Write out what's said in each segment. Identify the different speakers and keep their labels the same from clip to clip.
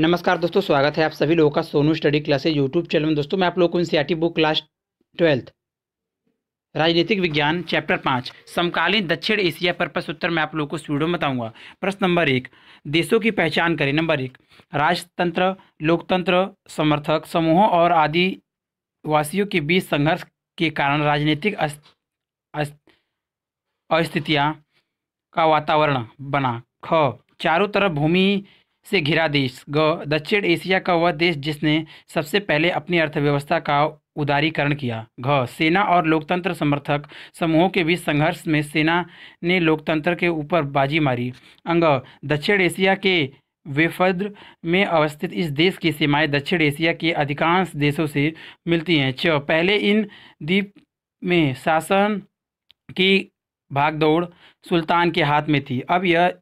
Speaker 1: नमस्कार दोस्तों स्वागत है आप सभी लोगों का Sonu study classes YouTube channel में दोस्तों मैं आप लोगों को एनसीईआरटी बुक क्लास ट्वेल्थ राजनीतिक विज्ञान चैप्टर पाँच समकालीन दक्षिण एशिया पर प्रश्न उत्तर मैं आप लोगों को इस वीडियो में बताऊंगा प्रश्न नंबर एक देशों की पहचान करें नंबर एक राजतंत्र लोकतंत्र समर्थक समूहों और आदिवासियों के बीच संघर्ष के कारण राजनीतिक अस्थितियाँ का वातावरण बना ख चारों तरफ भूमि से घिरा देश ग दक्षिण एशिया का वह देश जिसने सबसे पहले अपनी अर्थव्यवस्था का उदारीकरण किया घ सेना और लोकतंत्र समर्थक समूहों के बीच संघर्ष में सेना ने लोकतंत्र के ऊपर बाजी मारी अंग दक्षिण एशिया के वेफद्र में अवस्थित इस देश की सीमाएं दक्षिण एशिया के अधिकांश देशों से मिलती हैं छ पहले इन द्वीप में शासन की भागदौड़ सुल्तान के हाथ में थी अब यह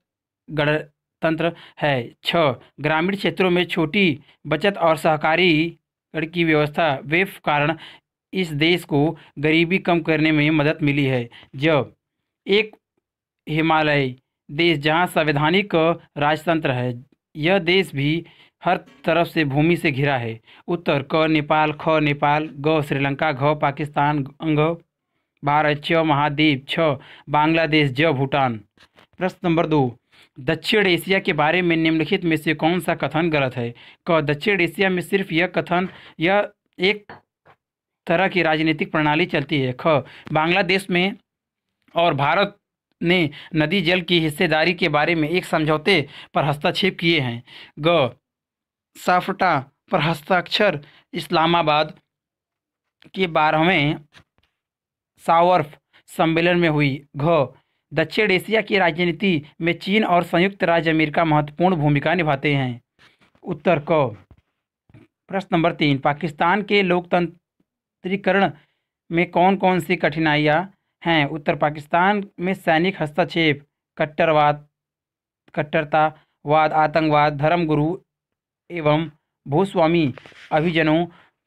Speaker 1: गण तंत्र है छः ग्रामीण क्षेत्रों में छोटी बचत और सहकारी की व्यवस्था वेफ कारण इस देश को गरीबी कम करने में मदद मिली है जब एक हिमालय देश जहां संवैधानिक राजतंत्र है यह देश भी हर तरफ से भूमि से घिरा है उत्तर क नेपाल ख नेपाल ग श्रीलंका घ पाकिस्तान अंग भारत छ महाद्वीप छ बांग्लादेश ज भूटान प्रश्न नंबर दो दक्षिण एशिया के बारे में निम्नलिखित में से कौन सा कथन गलत है क दक्षिण एशिया में सिर्फ यह कथन यह एक तरह की राजनीतिक प्रणाली चलती है ख बांग्लादेश में और भारत ने नदी जल की हिस्सेदारी के बारे में एक समझौते पर हस्तक्षेप किए हैं ग साफ्टा पर हस्ताक्षर इस्लामाबाद के बारहवें सावर्फ सम्मेलन में हुई घ दक्षिण एशिया की राजनीति में चीन और संयुक्त राज्य अमेरिका महत्वपूर्ण भूमिका निभाते हैं उत्तर क प्रश्न नंबर तीन पाकिस्तान के लोकतंत्रीकरण में कौन कौन सी कठिनाइयाँ हैं उत्तर पाकिस्तान में सैनिक हस्तक्षेप कट्टरवाद कट्टरतावाद आतंकवाद धर्मगुरु एवं भूस्वामी अभिजनों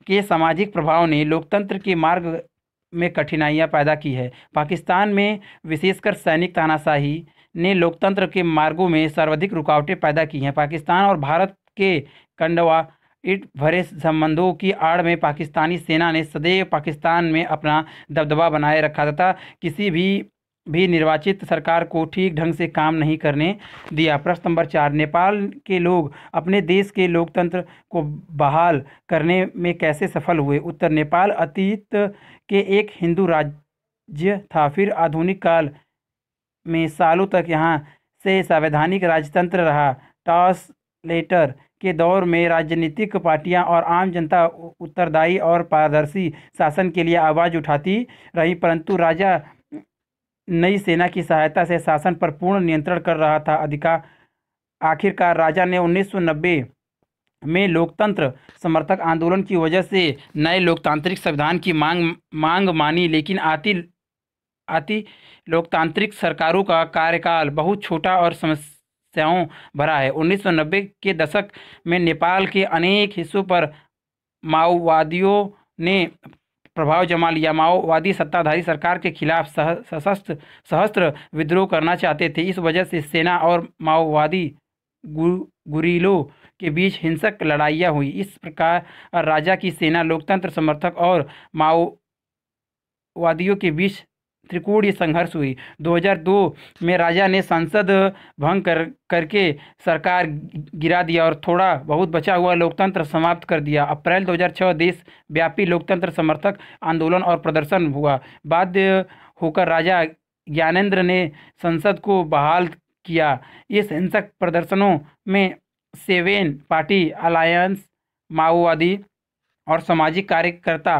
Speaker 1: के सामाजिक प्रभाव ने लोकतंत्र के मार्ग में कठिनाइयां पैदा की है पाकिस्तान में विशेषकर सैनिक तानाशाही ने लोकतंत्र के मार्गों में सर्वाधिक रुकावटें पैदा की हैं पाकिस्तान और भारत के कंडवा इट भरे संबंधों की आड़ में पाकिस्तानी सेना ने सदैव पाकिस्तान में अपना दबदबा बनाए रखा तथा किसी भी भी निर्वाचित सरकार को ठीक ढंग से काम नहीं करने दिया प्रश्न नंबर चार नेपाल के लोग अपने देश के लोकतंत्र को बहाल करने में कैसे सफल हुए उत्तर नेपाल अतीत के एक हिंदू राज्य था फिर आधुनिक काल में सालों तक यहाँ से संवैधानिक राजतंत्र रहा टॉस लेटर के दौर में राजनीतिक पार्टियां और आम जनता उत्तरदायी और पारदर्शी शासन के लिए आवाज़ उठाती रही परंतु राजा नई सेना की सहायता से शासन पर पूर्ण नियंत्रण कर रहा था अधिकार आखिरकार राजा ने 1990 में लोकतंत्र समर्थक आंदोलन की वजह से नए लोकतांत्रिक संविधान की मांग मांग मानी लेकिन आती आती लोकतांत्रिक सरकारों का कार्यकाल बहुत छोटा और समस्याओं भरा है 1990 के दशक में नेपाल के अनेक हिस्सों पर माओवादियों ने प्रभाव जमा लिया माओवादी सत्ताधारी सरकार के खिलाफ सशस्त्र सहस्त्र विद्रोह करना चाहते थे इस वजह से सेना और माओवादी गुरीलो के बीच हिंसक लड़ाइयाँ हुई इस प्रकार राजा की सेना लोकतंत्र समर्थक और माओवादियों के बीच त्रिकोणीय संघर्ष हुई 2002 में राजा ने संसद भंग कर करके सरकार गिरा दिया और थोड़ा बहुत बचा हुआ लोकतंत्र समाप्त कर दिया अप्रैल 2006 देशव्यापी लोकतंत्र समर्थक आंदोलन और प्रदर्शन हुआ बाद होकर राजा ज्ञानेंद्र ने संसद को बहाल किया इस हिंसक प्रदर्शनों में सेवेन पार्टी अलायंस माओवादी और सामाजिक कार्यकर्ता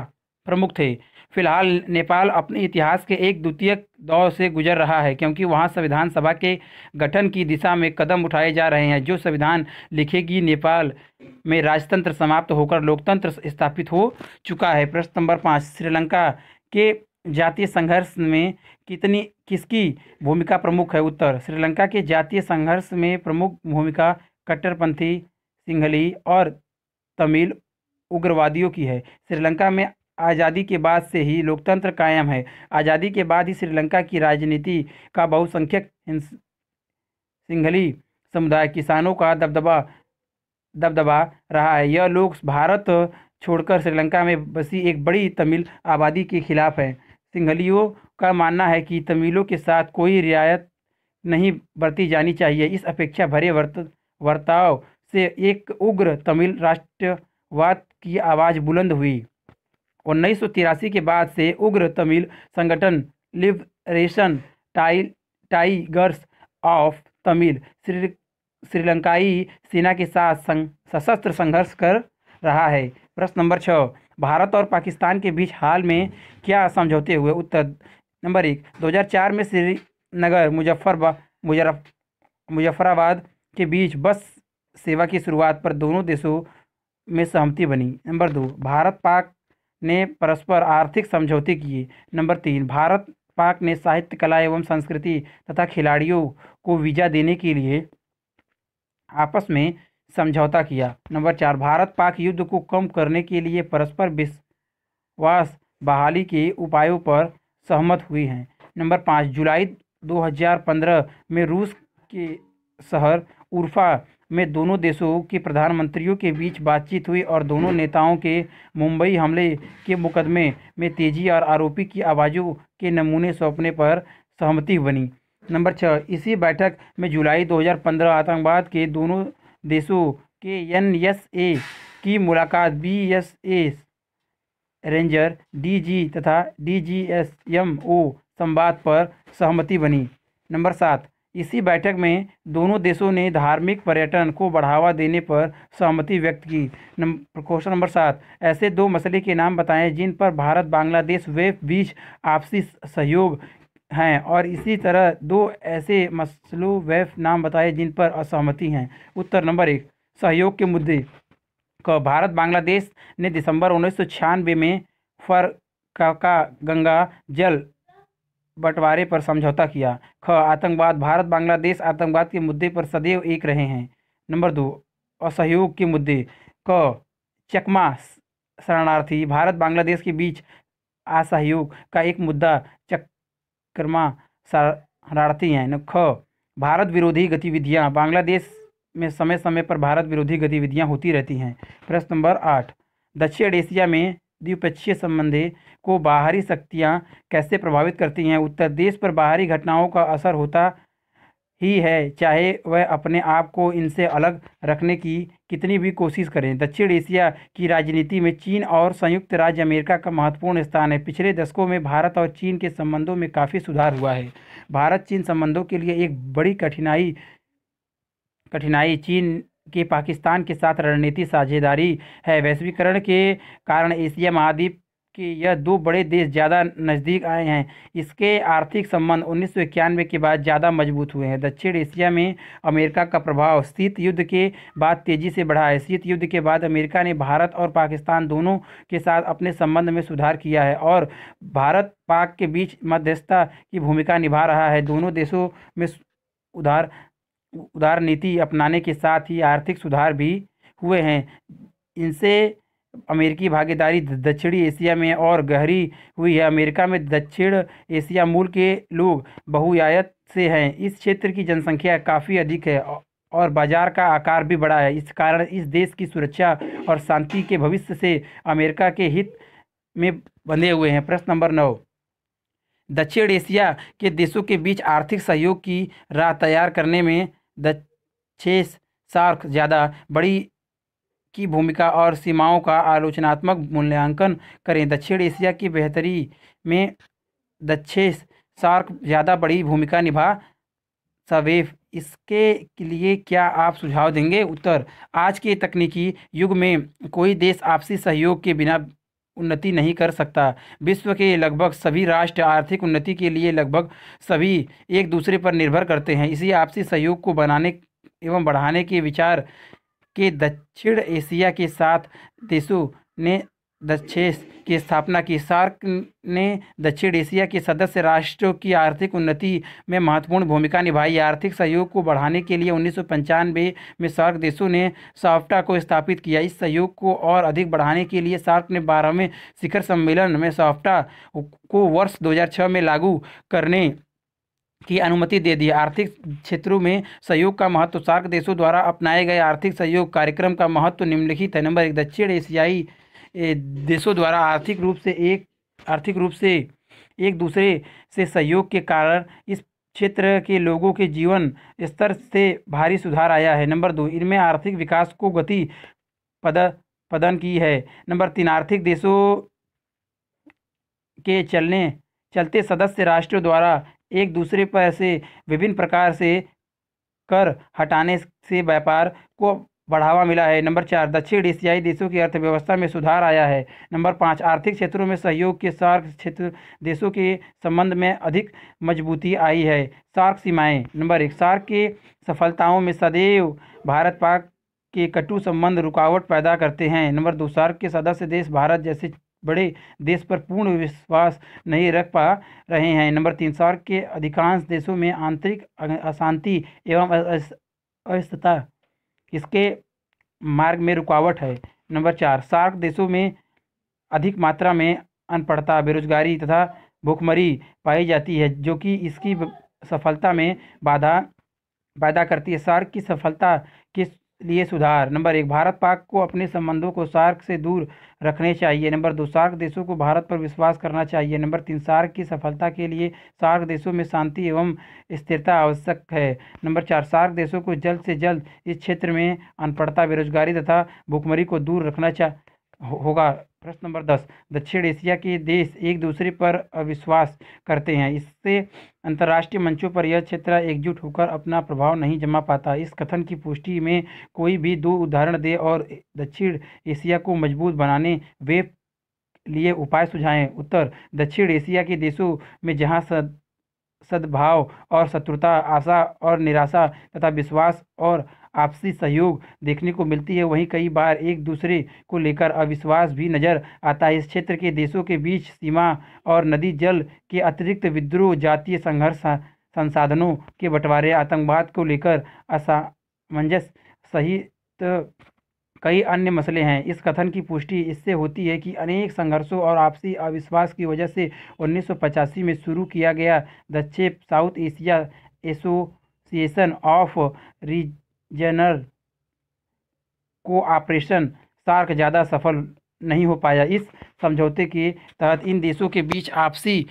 Speaker 1: प्रमुख थे फिलहाल नेपाल अपने इतिहास के एक द्वितीय दौर से गुजर रहा है क्योंकि वहाँ संविधान सभा के गठन की दिशा में कदम उठाए जा रहे हैं जो संविधान लिखेगी नेपाल में राजतंत्र समाप्त होकर लोकतंत्र स्थापित हो चुका है प्रश्न नंबर पाँच श्रीलंका के जातीय संघर्ष में कितनी किसकी भूमिका प्रमुख है उत्तर श्रीलंका के जातीय संघर्ष में प्रमुख भूमिका कट्टरपंथी सिंघली और तमिल उग्रवादियों की है श्रीलंका में आज़ादी के बाद से ही लोकतंत्र कायम है आज़ादी के बाद ही श्रीलंका की राजनीति का बहुसंख्यक सिंघली समुदाय किसानों का दबदबा दबदबा रहा है यह लोग भारत छोड़कर श्रीलंका में बसी एक बड़ी तमिल आबादी के खिलाफ है सिंघलियों का मानना है कि तमिलों के साथ कोई रियायत नहीं बरती जानी चाहिए इस अपेक्षा भरे वर्त वर्ताव से एक उग्र तमिल राष्ट्रवाद की आवाज़ बुलंद हुई उन्नीस के बाद से उग्र तमिल संगठन लिबरेशन टाइ टाइगर्स ऑफ तमिल श्री श्रीलंकाई सेना के साथ संग, सशस्त्र संघर्ष कर रहा है प्रश्न नंबर छः भारत और पाकिस्तान के बीच हाल में क्या समझौते हुए उत्तर नंबर एक 2004 में श्रीनगर मुजफ्फरबा मुजफ्फराबाद के बीच बस सेवा की शुरुआत पर दोनों देशों में सहमति बनी नंबर दो भारत पाक ने परस्पर आर्थिक समझौते किए नंबर तीन भारत पाक ने साहित्य कला एवं संस्कृति तथा खिलाड़ियों को वीज़ा देने के लिए आपस में समझौता किया नंबर चार भारत पाक युद्ध को कम करने के लिए परस्पर विश्वास बहाली के उपायों पर सहमत हुई हैं नंबर पाँच जुलाई 2015 में रूस के शहर उर्फा में दोनों देशों के प्रधानमंत्रियों के बीच बातचीत हुई और दोनों नेताओं के मुंबई हमले के मुकदमे में तेजी और आरोपी की आवाज़ों के नमूने सौंपने पर सहमति बनी नंबर छः इसी बैठक में जुलाई 2015 आतंकवाद के दोनों देशों के एन एस ए की मुलाकात B S A ranger D G तथा D G S M O संवाद पर सहमति बनी नंबर सात इसी बैठक में दोनों देशों ने धार्मिक पर्यटन को बढ़ावा देने पर सहमति व्यक्त की क्वेश्चन नंबर सात ऐसे दो मसले के नाम बताएं जिन पर भारत बांग्लादेश वे बीच आपसी सहयोग हैं और इसी तरह दो ऐसे मसलों व नाम बताए जिन पर असहमति हैं उत्तर नंबर एक सहयोग के मुद्दे को भारत बांग्लादेश ने दिसंबर उन्नीस में फर का, का गंगा जल बंटवारे पर समझौता किया ख आतंकवाद भारत बांग्लादेश आतंकवाद के मुद्दे पर सदैव एक रहे हैं नंबर दो असहयोग के मुद्दे क चकमा शरणार्थी भारत बांग्लादेश के बीच असहयोग का एक मुद्दा चक्रमा शरणार्थी हैं ख भारत विरोधी गतिविधियां बांग्लादेश में समय समय पर भारत विरोधी गतिविधियां होती रहती हैं प्रश्न नंबर आठ दक्षिण एशिया में द्विपक्षीय संबंधे को बाहरी शक्तियाँ कैसे प्रभावित करती हैं उत्तर देश पर बाहरी घटनाओं का असर होता ही है चाहे वह अपने आप को इनसे अलग रखने की कितनी भी कोशिश करें दक्षिण एशिया की राजनीति में चीन और संयुक्त राज्य अमेरिका का महत्वपूर्ण स्थान है पिछले दशकों में भारत और चीन के संबंधों में काफ़ी सुधार हुआ है भारत चीन संबंधों के लिए एक बड़ी कठिनाई कठिनाई चीन कि पाकिस्तान के साथ रणनीति साझेदारी है वैश्वीकरण के कारण एशिया महाद्वीप कि यह दो बड़े देश ज़्यादा नज़दीक आए हैं इसके आर्थिक संबंध उन्नीस के बाद ज़्यादा मजबूत हुए हैं दक्षिण एशिया में अमेरिका का प्रभाव शीत युद्ध के बाद तेज़ी से बढ़ा है शीत युद्ध के बाद अमेरिका ने भारत और पाकिस्तान दोनों के साथ अपने संबंध में सुधार किया है और भारत पाक के बीच मध्यस्थता की भूमिका निभा रहा है दोनों देशों में उधार उदार नीति अपनाने के साथ ही आर्थिक सुधार भी हुए हैं इनसे अमेरिकी भागीदारी दक्षिणी एशिया में और गहरी हुई है अमेरिका में दक्षिण एशिया मूल के लोग बहुआयत से हैं इस क्षेत्र की जनसंख्या काफ़ी अधिक है और बाजार का आकार भी बड़ा है इस कारण इस देश की सुरक्षा और शांति के भविष्य से अमेरिका के हित में बंधे हुए हैं प्रश्न नंबर नौ दक्षिण एशिया के देशों के बीच आर्थिक सहयोग की राह तैयार करने में द छेस सार्क ज़्यादा बड़ी की भूमिका और सीमाओं का आलोचनात्मक मूल्यांकन करें दक्षिण एशिया की बेहतरी में दक्षेस सार्क ज़्यादा बड़ी भूमिका निभा सवेफ इसके लिए क्या आप सुझाव देंगे उत्तर आज के तकनीकी युग में कोई देश आपसी सहयोग के बिना उन्नति नहीं कर सकता विश्व के लगभग सभी राष्ट्र आर्थिक उन्नति के लिए लगभग सभी एक दूसरे पर निर्भर करते हैं इसी आपसी सहयोग को बनाने एवं बढ़ाने के विचार के दक्षिण एशिया के साथ देशों ने दक्षेस की स्थापना की सार्क ने दक्षिण एशिया के सदस्य राष्ट्रों की आर्थिक उन्नति में महत्वपूर्ण भूमिका निभाई आर्थिक सहयोग को बढ़ाने के लिए उन्नीस में सार्क देशों ने साफ्टा को स्थापित किया इस सहयोग को और अधिक बढ़ाने के लिए सार्क ने बारहवें शिखर सम्मेलन में साफ्टा को वर्ष दो में लागू करने की अनुमति दे दी आर्थिक क्षेत्रों में सहयोग का महत्व सार्क देशों द्वारा अपनाए गए आर्थिक सहयोग कार्यक्रम का महत्व निम्नलिखित है नंबर एक दक्षिण एशियाई देशों द्वारा आर्थिक रूप से एक आर्थिक रूप से एक दूसरे से सहयोग के कारण इस क्षेत्र के लोगों के जीवन स्तर से भारी सुधार आया है नंबर दो इनमें आर्थिक विकास को गति पद प्रदान की है नंबर तीन आर्थिक देशों के चलने चलते सदस्य राष्ट्रों द्वारा एक दूसरे पर से विभिन्न प्रकार से कर हटाने से व्यापार को बढ़ावा मिला है नंबर चार दक्षिण एशियाई देशों की अर्थव्यवस्था में सुधार आया है नंबर पाँच आर्थिक क्षेत्रों में सहयोग के सार्क क्षेत्र देशों के संबंध में अधिक मजबूती आई है सार्क सीमाएं नंबर एक सार्क के सफलताओं में सदैव भारत पाक के कटु संबंध रुकावट पैदा करते हैं नंबर दो सार्क के सदस्य देश भारत जैसे बड़े देश पर पूर्ण विश्वास नहीं रख पा रहे हैं नंबर तीन सार्क के अधिकांश देशों में आंतरिक अशांति एवं अस्थिरता किसके मार्ग में रुकावट है नंबर चार सार्क देशों में अधिक मात्रा में अनपढ़ता बेरोजगारी तथा भूखमरी पाई जाती है जो कि इसकी सफलता में बाधा पैदा करती है सार्क की सफलता किस लिए सुधार नंबर एक भारत पाक को अपने संबंधों को सार्क से दूर रखने चाहिए नंबर दो सार्क देशों को भारत पर विश्वास करना चाहिए नंबर तीन सार्क की सफलता के लिए सार्क देशों में शांति एवं स्थिरता आवश्यक है नंबर चार सार्क देशों को जल्द से जल्द इस क्षेत्र में अनपढ़ता बेरोजगारी तथा भुखमरी को दूर रखना चा होगा प्रश्न नंबर दस दक्षिण एशिया के देश एक दूसरे पर अविश्वास करते हैं इससे अंतर्राष्ट्रीय मंचों पर यह क्षेत्र एकजुट होकर अपना प्रभाव नहीं जमा पाता इस कथन की पुष्टि में कोई भी दो उदाहरण दे और दक्षिण एशिया को मजबूत बनाने वे लिए उपाय सुझाएं उत्तर दक्षिण एशिया के देशों में जहाँ सद सद्भाव और शत्रुता आशा और निराशा तथा विश्वास और आपसी सहयोग देखने को मिलती है वहीं कई बार एक दूसरे को लेकर अविश्वास भी नज़र आता है इस क्षेत्र के देशों के बीच सीमा और नदी जल के अतिरिक्त विद्रोह जातीय संघर्ष संसाधनों के बंटवारे आतंकवाद को लेकर असामंजस सहित कई अन्य मसले हैं इस कथन की पुष्टि इससे होती है कि अनेक संघर्षों और आपसी अविश्वास की वजह से उन्नीस में शुरू किया गया दक्षिण साउथ एशिया एसोसिएशन ऑफ रिज को कोऑपरेशन सार्क ज़्यादा सफल नहीं हो पाया इस समझौते के तहत इन देशों के बीच आपसी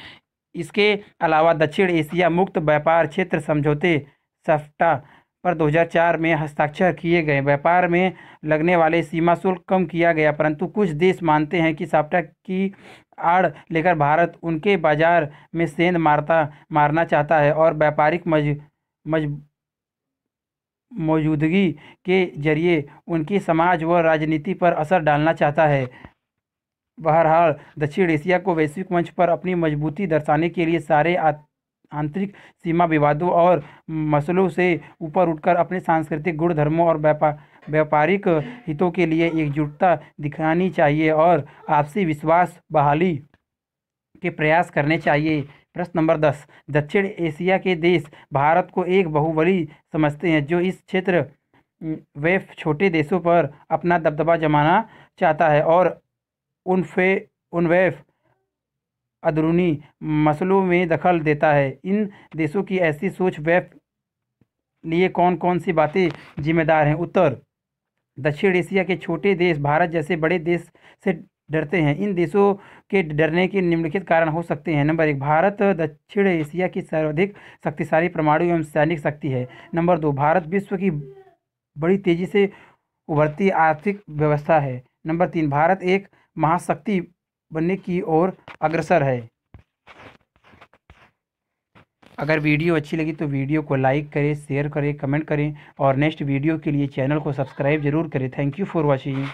Speaker 1: इसके अलावा दक्षिण एशिया मुक्त व्यापार क्षेत्र समझौते सफ्टा पर 2004 में हस्ताक्षर किए गए व्यापार में लगने वाले सीमा शुल्क कम किया गया परंतु कुछ देश मानते हैं कि साफ्टा की आड़ लेकर भारत उनके बाजार में सेंध मारता मारना चाहता है और व्यापारिक मज मज मौजूदगी के जरिए उनकी समाज व राजनीति पर असर डालना चाहता है बहरहाल दक्षिण एशिया को वैश्विक मंच पर अपनी मजबूती दर्शाने के लिए सारे आंतरिक सीमा विवादों और मसलों से ऊपर उठकर अपने सांस्कृतिक गुण धर्मों और व्यापा व्यापारिक हितों के लिए एकजुटता दिखानी चाहिए और आपसी विश्वास बहाली के प्रयास करने चाहिए प्रश्न नंबर दस दक्षिण एशिया के देश भारत को एक बहुबली समझते हैं जो इस क्षेत्र वे छोटे देशों पर अपना दबदबा जमाना चाहता है और उन वेफ अंदरूनी मसलों में दखल देता है इन देशों की ऐसी सोच वेफ लिए कौन कौन सी बातें जिम्मेदार हैं उत्तर दक्षिण एशिया के छोटे देश भारत जैसे बड़े देश से डरते हैं इन देशों के डरने के निम्नलिखित कारण हो सकते हैं नंबर एक भारत दक्षिण एशिया की सर्वाधिक शक्तिशाली परमाणु एवं सैनिक शक्ति है नंबर दो भारत विश्व की बड़ी तेजी से उभरती आर्थिक व्यवस्था है नंबर तीन भारत एक महाशक्ति बनने की ओर अग्रसर है अगर वीडियो अच्छी लगी तो वीडियो को लाइक करें शेयर करें कमेंट करें और नेक्स्ट वीडियो के लिए चैनल को सब्सक्राइब जरूर करें थैंक यू फॉर वॉचिंग